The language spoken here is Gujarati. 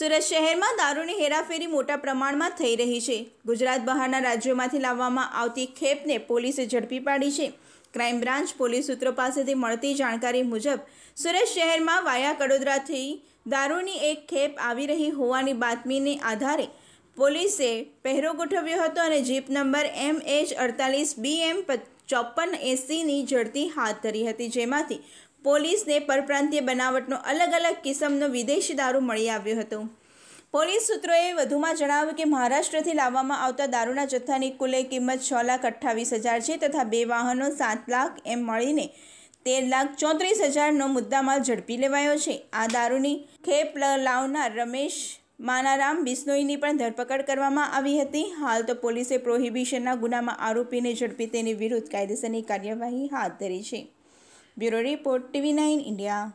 સુરત શહેરમાં દારૂની હેરાફેરી મોટા પ્રમાણમાં થઈ રહી છે ગુજરાત બહારના રાજ્યોમાંથી લાવવામાં આવતી ખેપને પોલીસે ઝડપી પાડી છે ક્રાઇમ બ્રાન્ચ પોલીસ સૂત્રો પાસેથી મળતી જાણકારી મુજબ સુરત શહેરમાં વાયા કડોદરાથી દારૂની એક ખેપ આવી રહી હોવાની બાતમીને આધારે પોલીસે પહેરો ગોઠવ્યો હતો અને જીપ નંબર એમ એચ અડતાલીસ બી એમ ચોપન એસીની ઝડતી હાથ ધરી હતી જેમાંથી પોલીસને પરપ્રાંતીય બનાવટનો અલગ અલગ કિસ્મનો વિદેશી દારૂ મળી આવ્યો હતો પોલીસ સૂત્રોએ વધુમાં જણાવ્યું કે મહારાષ્ટ્રથી લાવવામાં આવતા દારૂના જથ્થાની કુલે કિંમત છ લાખ અઠ્ઠાવીસ હજાર છે તથા બે વાહનો સાત લાખ એમ મળીને તેર લાખ ચોત્રીસ હજારનો મુદ્દામાલ ઝડપી લેવાયો છે આ દારૂની ખેપ લાવનાર રમેશ માનારામ બિસ્નોઈની પણ ધરપકડ કરવામાં આવી હતી હાલ તો પોલીસે પ્રોહિબિશનના ગુનામાં આરોપીને ઝડપી તેની વિરુદ્ધ કાયદેસરની કાર્યવાહી હાથ ધરી છે bureau report TV nine India